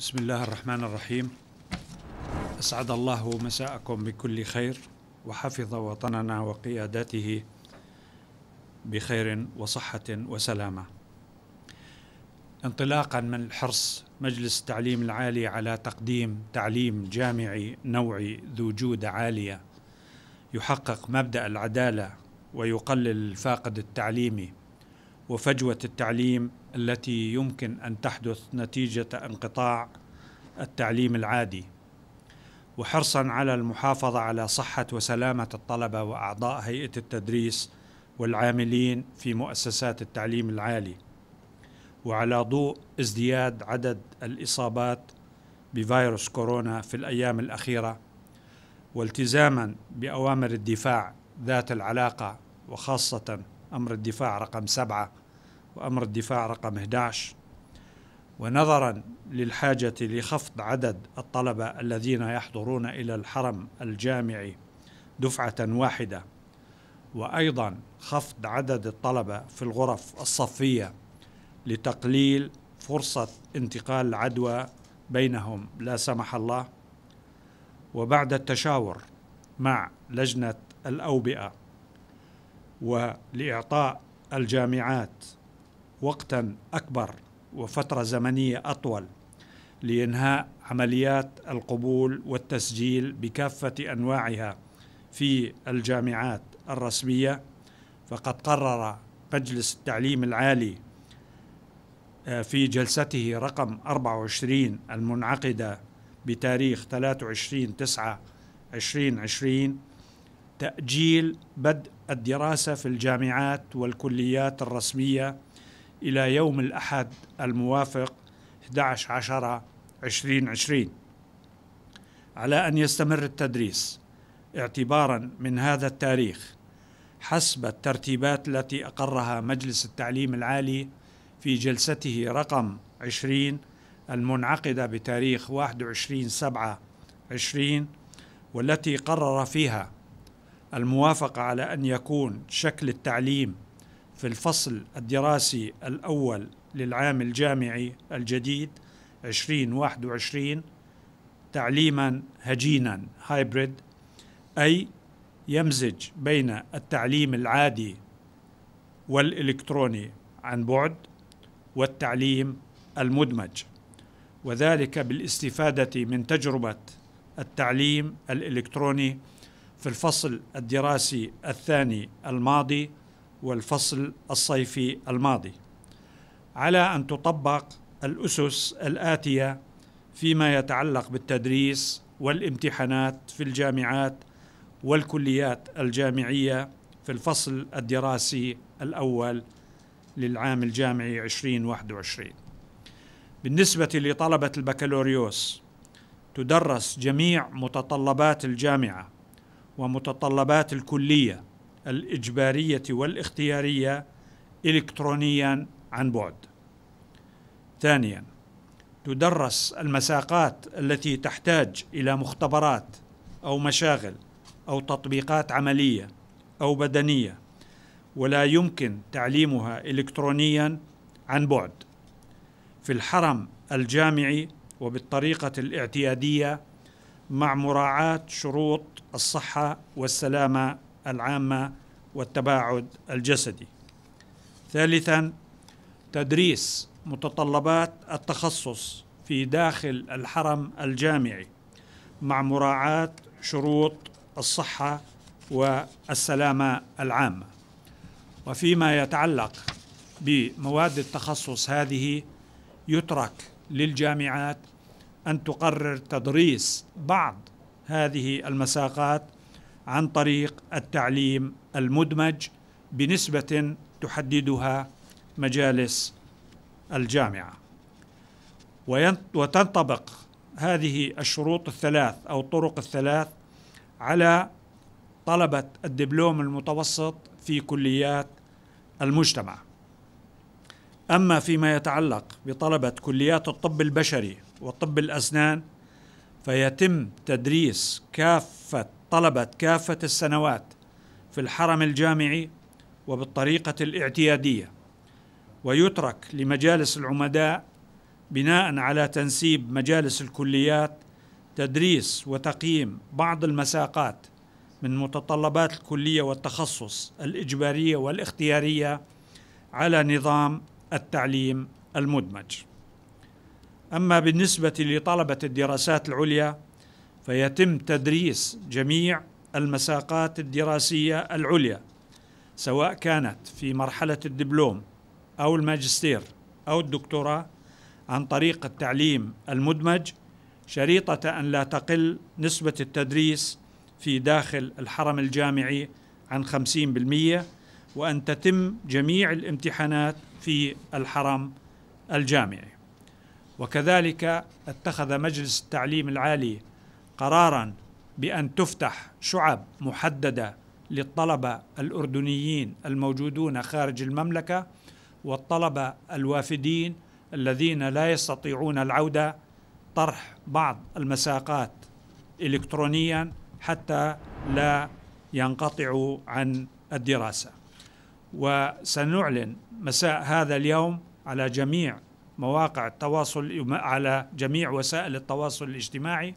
بسم الله الرحمن الرحيم أسعد الله مساءكم بكل خير وحفظ وطننا وقيادته بخير وصحة وسلامة انطلاقا من الحرص مجلس التعليم العالي على تقديم تعليم جامعي نوعي ذو جودة عالية يحقق مبدأ العدالة ويقلل الفاقد التعليمي وفجوه التعليم التي يمكن ان تحدث نتيجه انقطاع التعليم العادي وحرصا على المحافظه على صحه وسلامه الطلبه واعضاء هيئه التدريس والعاملين في مؤسسات التعليم العالي وعلى ضوء ازدياد عدد الاصابات بفيروس كورونا في الايام الاخيره والتزاما باوامر الدفاع ذات العلاقه وخاصه امر الدفاع رقم سبعه وأمر الدفاع رقم 11 ونظرا للحاجة لخفض عدد الطلبة الذين يحضرون إلى الحرم الجامعي دفعة واحدة وأيضا خفض عدد الطلبة في الغرف الصفية لتقليل فرصة انتقال العدوى بينهم لا سمح الله وبعد التشاور مع لجنة الأوبئة ولإعطاء الجامعات وقتا أكبر وفترة زمنية أطول لإنهاء عمليات القبول والتسجيل بكافة أنواعها في الجامعات الرسمية فقد قرر مجلس التعليم العالي آه، في جلسته رقم 24 المنعقدة بتاريخ 23 9 2020 تأجيل بدء الدراسة في الجامعات والكليات الرسمية إلى يوم الأحد الموافق 11 10 2020 على أن يستمر التدريس اعتبارا من هذا التاريخ حسب الترتيبات التي أقرها مجلس التعليم العالي في جلسته رقم 20 المنعقدة بتاريخ 21 7 20 والتي قرر فيها الموافقة على أن يكون شكل التعليم في الفصل الدراسي الأول للعام الجامعي الجديد 2021 تعليما هجينا هايبريد أي يمزج بين التعليم العادي والإلكتروني عن بعد والتعليم المدمج وذلك بالاستفادة من تجربة التعليم الإلكتروني في الفصل الدراسي الثاني الماضي والفصل الصيفي الماضي على ان تطبق الاسس الاتيه فيما يتعلق بالتدريس والامتحانات في الجامعات والكليات الجامعيه في الفصل الدراسي الاول للعام الجامعي 2021 بالنسبه لطلبه البكالوريوس تدرس جميع متطلبات الجامعه ومتطلبات الكليه الإجبارية والاختيارية إلكترونيا عن بعد. ثانيا تدرس المساقات التي تحتاج إلى مختبرات أو مشاغل أو تطبيقات عملية أو بدنية ولا يمكن تعليمها إلكترونيا عن بعد. في الحرم الجامعي وبالطريقة الاعتيادية مع مراعاة شروط الصحة والسلامة العامة والتباعد الجسدي. ثالثا تدريس متطلبات التخصص في داخل الحرم الجامعي مع مراعاة شروط الصحة والسلامة العامة. وفيما يتعلق بمواد التخصص هذه يترك للجامعات أن تقرر تدريس بعض هذه المساقات عن طريق التعليم المدمج بنسبة تحددها مجالس الجامعة وتنطبق هذه الشروط الثلاث أو الطرق الثلاث على طلبة الدبلوم المتوسط في كليات المجتمع أما فيما يتعلق بطلبة كليات الطب البشري وطب الأسنان فيتم تدريس كافة طلبت كافة السنوات في الحرم الجامعي وبالطريقة الاعتيادية ويترك لمجالس العمداء بناء على تنسيب مجالس الكليات تدريس وتقييم بعض المساقات من متطلبات الكلية والتخصص الإجبارية والاختيارية على نظام التعليم المدمج. أما بالنسبة لطلبة الدراسات العليا فيتم تدريس جميع المساقات الدراسية العليا سواء كانت في مرحلة الدبلوم أو الماجستير أو الدكتوراه عن طريق التعليم المدمج شريطة أن لا تقل نسبة التدريس في داخل الحرم الجامعي عن 50% وأن تتم جميع الامتحانات في الحرم الجامعي وكذلك اتخذ مجلس التعليم العالي قرارا بأن تفتح شعب محددة للطلبة الأردنيين الموجودون خارج المملكة والطلبة الوافدين الذين لا يستطيعون العودة طرح بعض المساقات إلكترونيا حتى لا ينقطعوا عن الدراسة وسنعلن مساء هذا اليوم على جميع مواقع التواصل على جميع وسائل التواصل الاجتماعي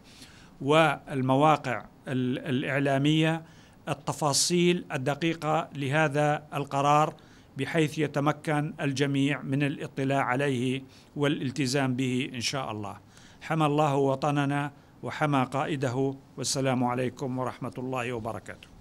والمواقع الإعلامية التفاصيل الدقيقة لهذا القرار بحيث يتمكن الجميع من الاطلاع عليه والالتزام به إن شاء الله حمى الله وطننا وحمى قائده والسلام عليكم ورحمة الله وبركاته